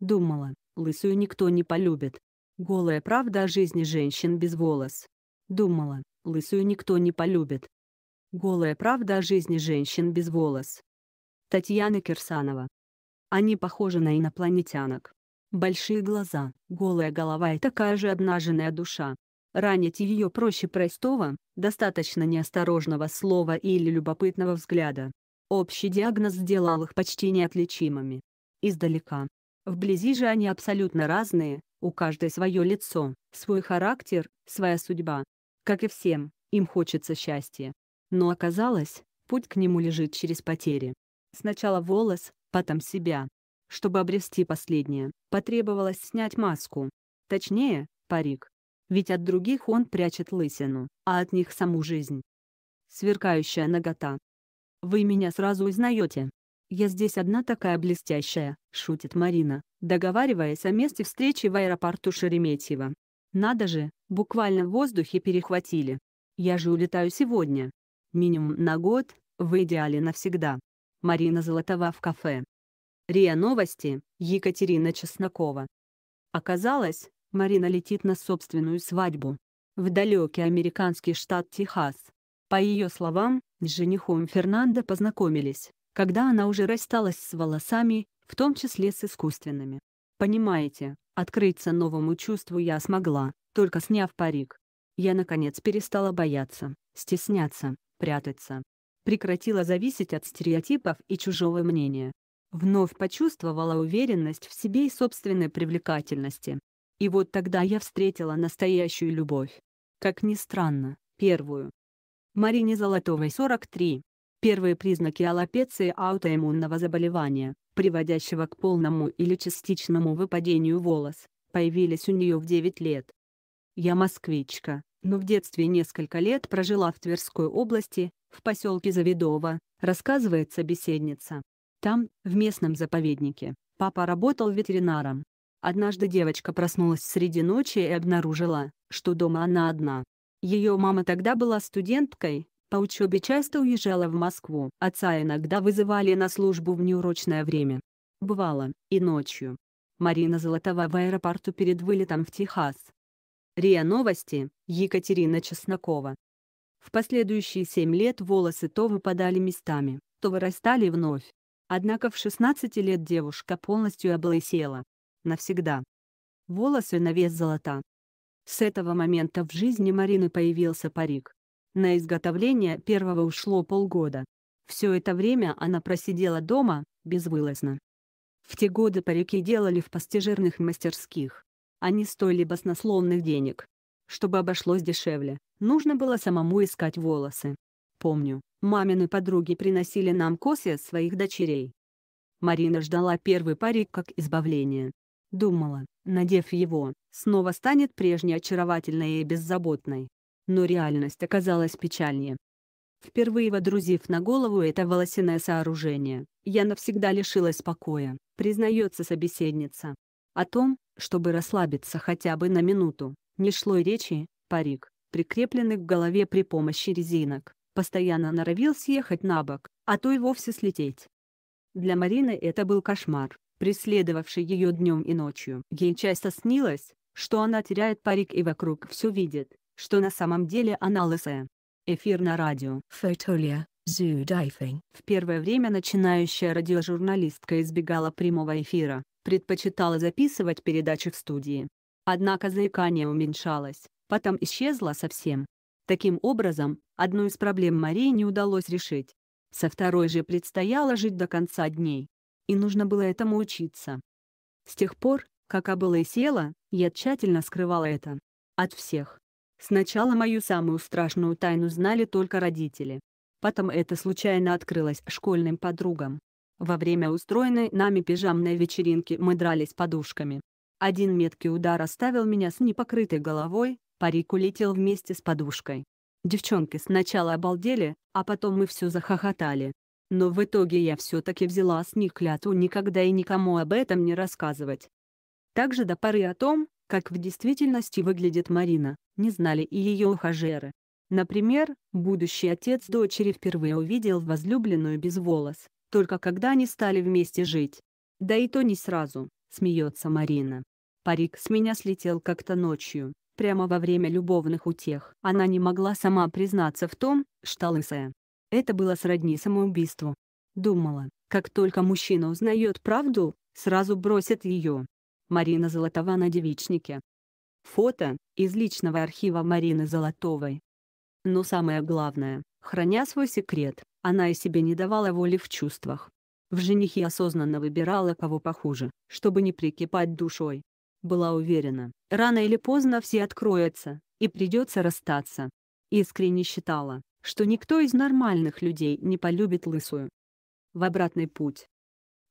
Думала, лысую никто не полюбит. Голая правда о жизни женщин без волос. Думала, лысую никто не полюбит. Голая правда о жизни женщин без волос. Татьяна Кирсанова. Они похожи на инопланетянок. Большие глаза, голая голова и такая же обнаженная душа. Ранить ее проще простого, достаточно неосторожного слова или любопытного взгляда. Общий диагноз сделал их почти неотличимыми. Издалека, Вблизи же они абсолютно разные, у каждой свое лицо, свой характер, своя судьба. Как и всем, им хочется счастья. Но оказалось, путь к нему лежит через потери. Сначала волос, потом себя. Чтобы обрести последнее, потребовалось снять маску. Точнее, парик. Ведь от других он прячет лысину, а от них саму жизнь. Сверкающая нагота. Вы меня сразу узнаете. «Я здесь одна такая блестящая», — шутит Марина, договариваясь о месте встречи в аэропорту Шереметьево. «Надо же, буквально в воздухе перехватили. Я же улетаю сегодня. Минимум на год, в идеале навсегда». Марина Золотова в кафе. РИА Новости, Екатерина Чеснокова. Оказалось, Марина летит на собственную свадьбу. В далекий американский штат Техас. По ее словам, с женихом Фернандо познакомились, когда она уже рассталась с волосами, в том числе с искусственными. Понимаете, открыться новому чувству я смогла, только сняв парик. Я, наконец, перестала бояться, стесняться, прятаться. Прекратила зависеть от стереотипов и чужого мнения. Вновь почувствовала уверенность в себе и собственной привлекательности. И вот тогда я встретила настоящую любовь. Как ни странно, первую. Марине Золотовой 43. Первые признаки аллопеции аутоиммунного заболевания, приводящего к полному или частичному выпадению волос, появились у нее в 9 лет. Я москвичка, но в детстве несколько лет прожила в Тверской области, в поселке Завидово, рассказывает собеседница. Там, в местном заповеднике, папа работал ветеринаром. Однажды девочка проснулась среди ночи и обнаружила, что дома она одна. Ее мама тогда была студенткой, по учебе часто уезжала в Москву. Отца иногда вызывали на службу в неурочное время. Бывало, и ночью. Марина Золотова в аэропорту перед вылетом в Техас. РИА Новости, Екатерина Чеснокова. В последующие семь лет волосы то выпадали местами, то вырастали вновь. Однако в 16 лет девушка полностью облысела. Навсегда. Волосы на вес золота. С этого момента в жизни Марины появился парик. На изготовление первого ушло полгода. Все это время она просидела дома, безвылазно. В те годы парики делали в постижерных мастерских. Они а стоили баснословных денег. Чтобы обошлось дешевле, нужно было самому искать волосы. Помню, мамины подруги приносили нам косы своих дочерей. Марина ждала первый парик как избавление. Думала, надев его, снова станет прежней очаровательной и беззаботной но реальность оказалась печальнее. Впервые водрузив на голову это волосяное сооружение, я навсегда лишилась покоя, признается собеседница. О том, чтобы расслабиться хотя бы на минуту, не шло и речи, парик, прикрепленный к голове при помощи резинок, постоянно норовил съехать на бок, а то и вовсе слететь. Для Марины это был кошмар, преследовавший ее днем и ночью. Ей часто снилось, что она теряет парик и вокруг все видит, что на самом деле она Эфир на радио. Фотолия, зудайфинг. В первое время начинающая радиожурналистка избегала прямого эфира, предпочитала записывать передачи в студии. Однако заикание уменьшалось, потом исчезло совсем. Таким образом, одну из проблем Марии не удалось решить. Со второй же предстояло жить до конца дней. И нужно было этому учиться. С тех пор, как Абыла и села, я тщательно скрывала это. От всех. Сначала мою самую страшную тайну знали только родители. Потом это случайно открылось школьным подругам. Во время устроенной нами пижамной вечеринки мы дрались подушками. Один меткий удар оставил меня с непокрытой головой, парик улетел вместе с подушкой. Девчонки сначала обалдели, а потом мы все захохотали. Но в итоге я все-таки взяла с них клятву никогда и никому об этом не рассказывать. Также до поры о том, как в действительности выглядит Марина, не знали и ее ухажеры. Например, будущий отец дочери впервые увидел возлюбленную без волос, только когда они стали вместе жить. Да и то не сразу, смеется Марина. Парик с меня слетел как-то ночью, прямо во время любовных утех. Она не могла сама признаться в том, что лысая. Это было сродни самоубийству. Думала, как только мужчина узнает правду, сразу бросит ее. Марина Золотова на девичнике. Фото из личного архива Марины Золотовой. Но самое главное, храня свой секрет, она и себе не давала воли в чувствах. В женихе осознанно выбирала кого похуже, чтобы не прикипать душой. Была уверена, рано или поздно все откроются, и придется расстаться. Искренне считала, что никто из нормальных людей не полюбит лысую. В обратный путь.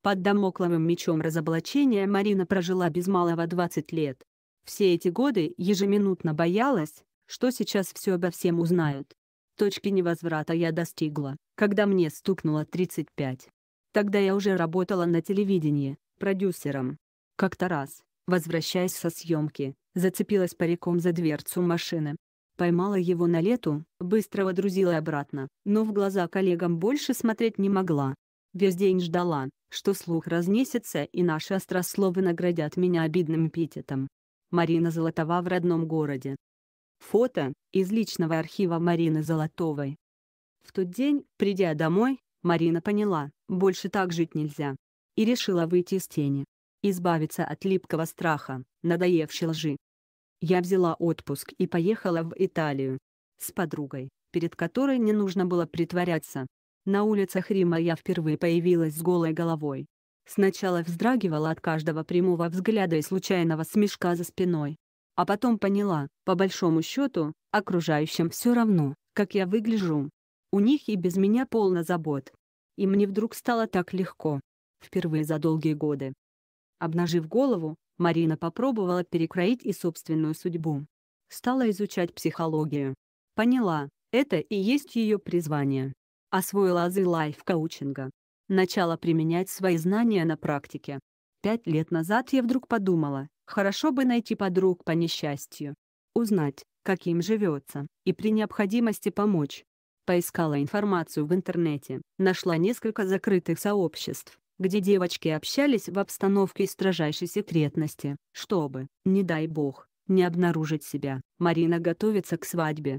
Под домокловым мечом разоблачения Марина прожила без малого 20 лет. Все эти годы ежеминутно боялась, что сейчас все обо всем узнают. Точки невозврата я достигла, когда мне стукнуло 35. Тогда я уже работала на телевидении, продюсером. Как-то раз, возвращаясь со съемки, зацепилась париком за дверцу машины. Поймала его на лету, быстро водрузила обратно, но в глаза коллегам больше смотреть не могла. Весь день ждала, что слух разнесется и наши острословы наградят меня обидным эпитетом. Марина Золотова в родном городе. Фото из личного архива Марины Золотовой. В тот день, придя домой, Марина поняла, больше так жить нельзя. И решила выйти из тени. Избавиться от липкого страха, надоевшей лжи. Я взяла отпуск и поехала в Италию. С подругой, перед которой не нужно было притворяться. На улицах Рима я впервые появилась с голой головой. Сначала вздрагивала от каждого прямого взгляда и случайного смешка за спиной. А потом поняла, по большому счету, окружающим все равно, как я выгляжу. У них и без меня полно забот. И мне вдруг стало так легко. Впервые за долгие годы. Обнажив голову, Марина попробовала перекроить и собственную судьбу. Стала изучать психологию. Поняла, это и есть ее призвание. Освоила азы лайф-коучинга начала применять свои знания на практике. Пять лет назад я вдруг подумала, хорошо бы найти подруг по несчастью, узнать, как им живется, и при необходимости помочь. Поискала информацию в интернете, нашла несколько закрытых сообществ, где девочки общались в обстановке строжайшей секретности, чтобы, не дай бог, не обнаружить себя. Марина готовится к свадьбе.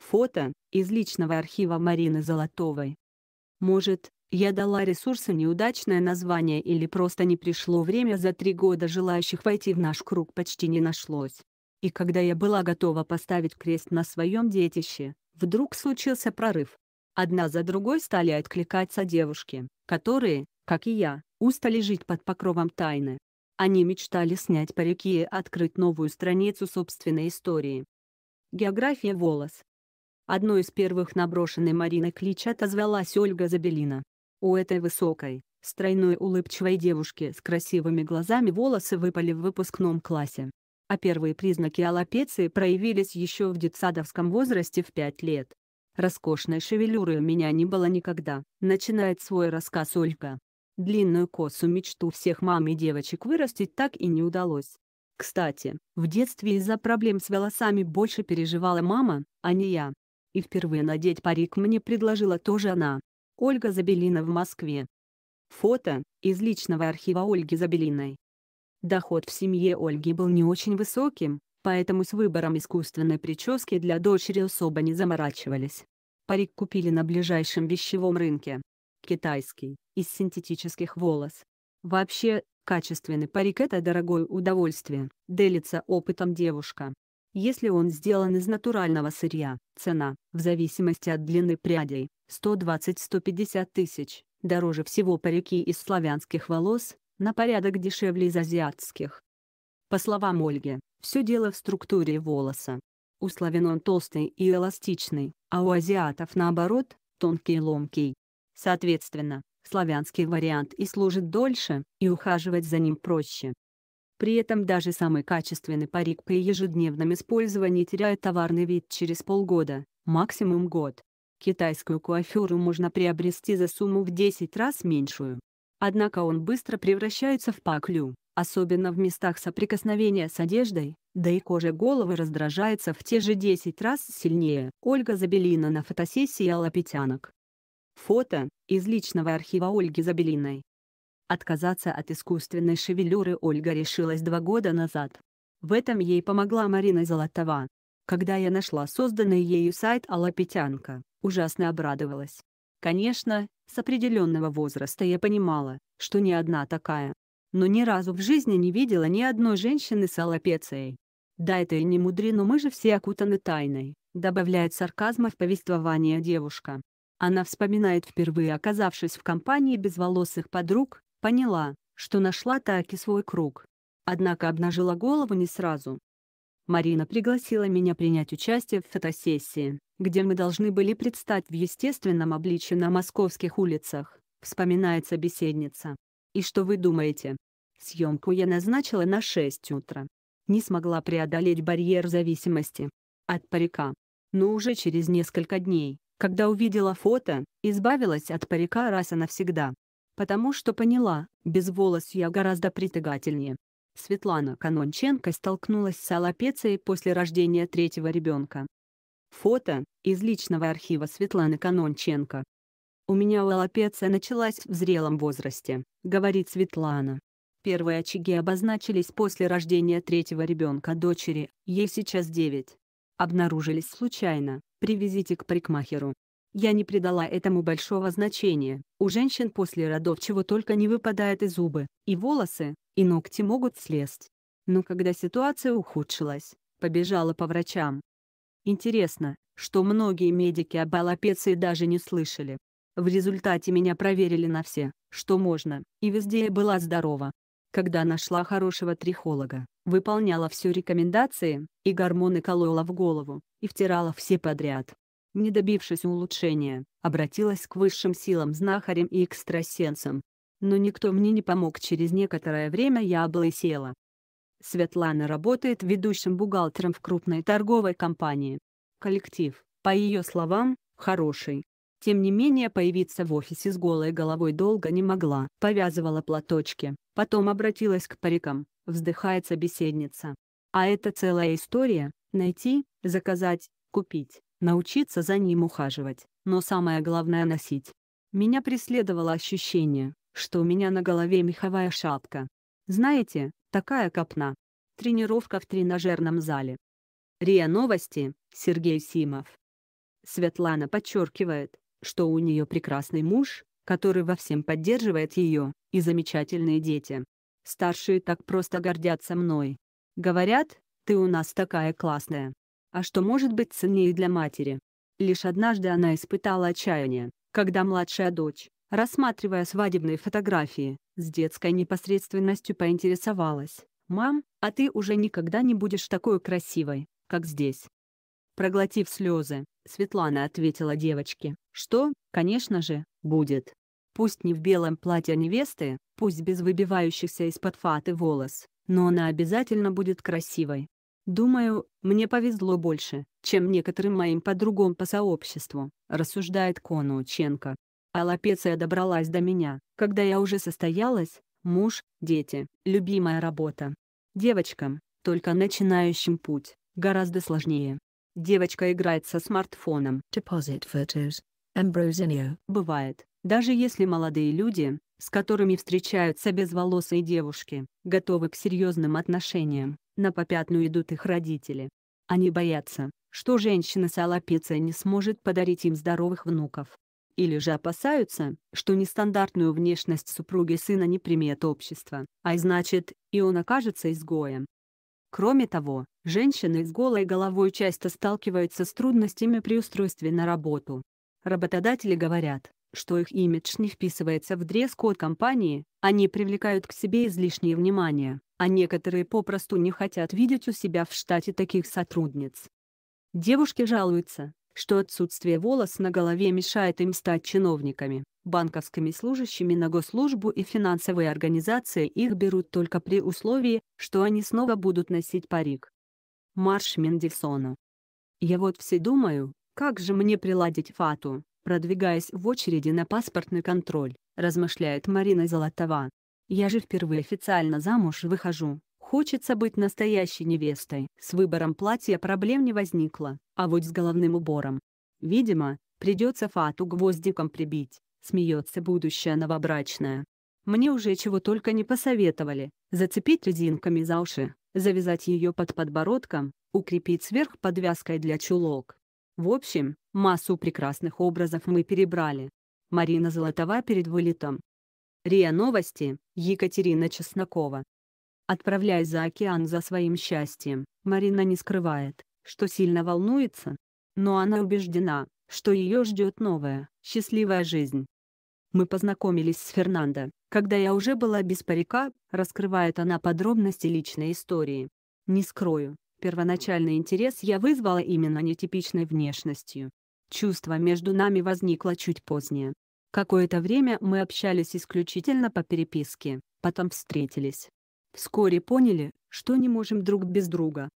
Фото из личного архива Марины Золотовой. Может, я дала ресурсу неудачное название или просто не пришло время за три года желающих войти в наш круг почти не нашлось. И когда я была готова поставить крест на своем детище, вдруг случился прорыв. Одна за другой стали откликаться девушки, которые, как и я, устали жить под покровом тайны. Они мечтали снять парики и открыть новую страницу собственной истории. География волос. Одной из первых наброшенной Мариной клич отозвалась Ольга Забелина. У этой высокой, стройной улыбчивой девушки с красивыми глазами волосы выпали в выпускном классе. А первые признаки аллопеции проявились еще в детсадовском возрасте в 5 лет. «Роскошной шевелюры у меня не было никогда», — начинает свой рассказ Ольга. Длинную косу мечту всех мам и девочек вырастить так и не удалось. Кстати, в детстве из-за проблем с волосами больше переживала мама, а не я. И впервые надеть парик мне предложила тоже она. Ольга Забелина в Москве. Фото, из личного архива Ольги Забелиной. Доход в семье Ольги был не очень высоким, поэтому с выбором искусственной прически для дочери особо не заморачивались. Парик купили на ближайшем вещевом рынке. Китайский, из синтетических волос. Вообще, качественный парик – это дорогое удовольствие, делится опытом девушка. Если он сделан из натурального сырья, цена, в зависимости от длины прядей, 120-150 тысяч, дороже всего парики из славянских волос, на порядок дешевле из азиатских. По словам Ольги, все дело в структуре волоса. У славян он толстый и эластичный, а у азиатов наоборот, тонкий и ломкий. Соответственно, славянский вариант и служит дольше, и ухаживать за ним проще. При этом даже самый качественный парик при ежедневном использовании теряет товарный вид через полгода, максимум год. Китайскую куафюру можно приобрести за сумму в 10 раз меньшую. Однако он быстро превращается в паклю, особенно в местах соприкосновения с одеждой, да и кожа головы раздражается в те же 10 раз сильнее. Ольга Забелина на фотосессии Алапетянок. Фото из личного архива Ольги Забелиной. Отказаться от искусственной шевелюры Ольга решилась два года назад. В этом ей помогла Марина Золотова. Когда я нашла созданный ею сайт «Алапетянка», ужасно обрадовалась. Конечно, с определенного возраста я понимала, что не одна такая. Но ни разу в жизни не видела ни одной женщины с аллопецией. Да это и не мудрено, мы же все окутаны тайной, добавляет сарказма в повествование девушка. Она вспоминает впервые оказавшись в компании безволосых подруг, Поняла, что нашла таки свой круг. Однако обнажила голову не сразу. Марина пригласила меня принять участие в фотосессии, где мы должны были предстать в естественном обличье на московских улицах, вспоминает собеседница. И что вы думаете? Съемку я назначила на 6 утра. Не смогла преодолеть барьер зависимости от парика. Но уже через несколько дней, когда увидела фото, избавилась от парика раз и навсегда. Потому что поняла, без волос я гораздо притягательнее. Светлана Кононченко столкнулась с аллопецией после рождения третьего ребенка. Фото из личного архива Светланы Кононченко. «У меня аллопеция началась в зрелом возрасте», — говорит Светлана. Первые очаги обозначились после рождения третьего ребенка дочери, ей сейчас 9. Обнаружились случайно, привезите к парикмахеру. Я не придала этому большого значения. У женщин после родов чего только не выпадает и зубы, и волосы, и ногти могут слезть. Но когда ситуация ухудшилась, побежала по врачам. Интересно, что многие медики об аллопеции даже не слышали. В результате меня проверили на все, что можно, и везде я была здорова. Когда нашла хорошего трихолога, выполняла все рекомендации, и гормоны колола в голову, и втирала все подряд не добившись улучшения, обратилась к высшим силам знахарям и экстрасенсам. Но никто мне не помог через некоторое время я облысела. Светлана работает ведущим бухгалтером в крупной торговой компании. Коллектив, по ее словам, хороший. Тем не менее появиться в офисе с голой головой долго не могла. Повязывала платочки, потом обратилась к парикам, вздыхает собеседница. А это целая история – найти, заказать, купить научиться за ним ухаживать, но самое главное носить. Меня преследовало ощущение, что у меня на голове меховая шапка. Знаете, такая копна. Тренировка в тренажерном зале. РИА Новости, Сергей Симов. Светлана подчеркивает, что у нее прекрасный муж, который во всем поддерживает ее, и замечательные дети. Старшие так просто гордятся мной. Говорят, ты у нас такая классная. А что может быть ценнее для матери? Лишь однажды она испытала отчаяние, когда младшая дочь, рассматривая свадебные фотографии, с детской непосредственностью поинтересовалась. «Мам, а ты уже никогда не будешь такой красивой, как здесь». Проглотив слезы, Светлана ответила девочке, что, конечно же, будет. Пусть не в белом платье невесты, пусть без выбивающихся из-под фаты волос, но она обязательно будет красивой. Думаю, мне повезло больше, чем некоторым моим подругам по сообществу, рассуждает Конученко. Аллопеция добралась до меня, когда я уже состоялась, муж, дети, любимая работа. Девочкам, только начинающим путь, гораздо сложнее. Девочка играет со смартфоном. Deposit photos. Ambrosinio. Бывает, даже если молодые люди, с которыми встречаются безволосые девушки, готовы к серьезным отношениям, на попятную идут их родители. Они боятся, что женщина с не сможет подарить им здоровых внуков. Или же опасаются, что нестандартную внешность супруги сына не примет общество, а значит, и он окажется изгоем. Кроме того, женщины с голой головой часто сталкиваются с трудностями при устройстве на работу. Работодатели говорят, что их имидж не вписывается в дресс-код компании, они привлекают к себе излишнее внимание, а некоторые попросту не хотят видеть у себя в штате таких сотрудниц. Девушки жалуются, что отсутствие волос на голове мешает им стать чиновниками, банковскими служащими на госслужбу и финансовые организации их берут только при условии, что они снова будут носить парик. Марш Мендельсона. Я вот все думаю, как же мне приладить фату, продвигаясь в очереди на паспортный контроль, размышляет Марина Золотова. «Я же впервые официально замуж выхожу, Хочется быть настоящей невестой. С выбором платья проблем не возникло, а вот с головным убором. Видимо, придется фату гвоздиком прибить, смеется будущая новобрачная. Мне уже чего только не посоветовали, зацепить резинками за уши, завязать ее под подбородком, укрепить сверх подвязкой для чулок, в общем, массу прекрасных образов мы перебрали. Марина Золотова перед вылетом. РИА Новости, Екатерина Чеснокова. Отправляясь за океан за своим счастьем, Марина не скрывает, что сильно волнуется. Но она убеждена, что ее ждет новая, счастливая жизнь. Мы познакомились с Фернандо, когда я уже была без парика, раскрывает она подробности личной истории. Не скрою, Первоначальный интерес я вызвала именно нетипичной внешностью. Чувство между нами возникло чуть позднее. Какое-то время мы общались исключительно по переписке, потом встретились. Вскоре поняли, что не можем друг без друга.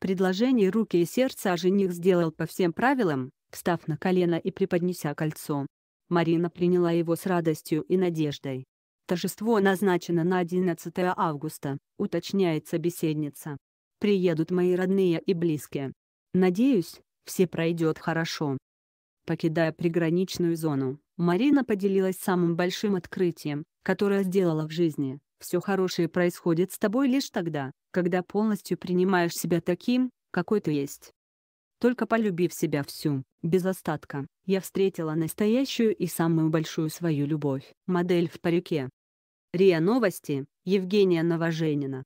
Предложение руки и сердца а жених сделал по всем правилам, встав на колено и преподнеся кольцо. Марина приняла его с радостью и надеждой. Торжество назначено на 11 августа, уточняет собеседница приедут мои родные и близкие. Надеюсь, все пройдет хорошо. Покидая приграничную зону, Марина поделилась самым большим открытием, которое сделала в жизни. Все хорошее происходит с тобой лишь тогда, когда полностью принимаешь себя таким, какой ты есть. Только полюбив себя всю, без остатка, я встретила настоящую и самую большую свою любовь, модель в парике. РИА Новости, Евгения Новоженина.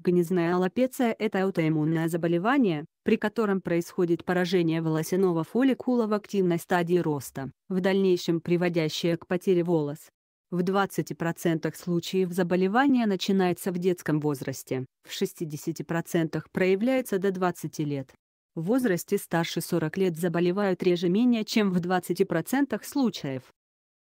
Гнезная аллопеция – это аутоиммунное заболевание, при котором происходит поражение волосяного фолликула в активной стадии роста, в дальнейшем приводящее к потере волос. В 20% случаев заболевание начинается в детском возрасте, в 60% проявляется до 20 лет. В возрасте старше 40 лет заболевают реже менее чем в 20% случаев.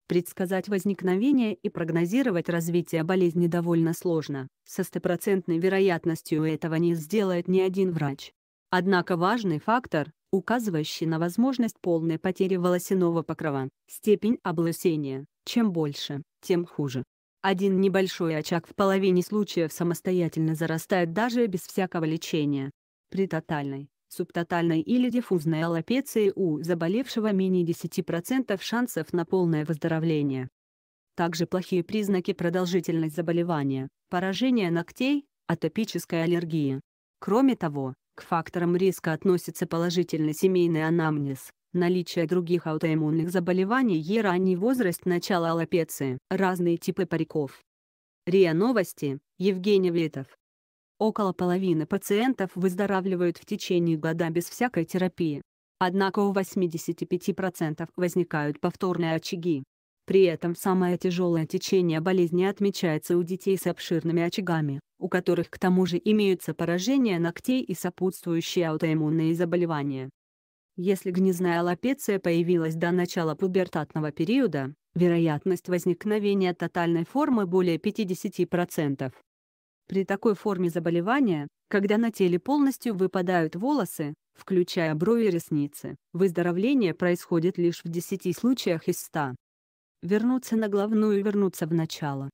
Предсказать возникновение и прогнозировать развитие болезни довольно сложно, со стопроцентной вероятностью этого не сделает ни один врач. Однако важный фактор, указывающий на возможность полной потери волосяного покрова, степень облысения, чем больше, тем хуже. Один небольшой очаг в половине случаев самостоятельно зарастает даже без всякого лечения. При тотальной, субтотальной или диффузной аллопеции у заболевшего менее 10% шансов на полное выздоровление. Также плохие признаки продолжительность заболевания, поражение ногтей, атопическая аллергия. Кроме того, к факторам риска относится положительный семейный анамнез, наличие других аутоиммунных заболеваний и ранний возраст начала аллопеции, разные типы париков. РИА Новости, Евгений Влетов. Около половины пациентов выздоравливают в течение года без всякой терапии. Однако у 85% возникают повторные очаги. При этом самое тяжелое течение болезни отмечается у детей с обширными очагами, у которых к тому же имеются поражения ногтей и сопутствующие аутоиммунные заболевания. Если гнезная аллопеция появилась до начала пубертатного периода, вероятность возникновения тотальной формы более 50%. При такой форме заболевания, когда на теле полностью выпадают волосы, включая брови и ресницы, выздоровление происходит лишь в 10 случаях из 100. Вернуться на главную и вернуться в начало.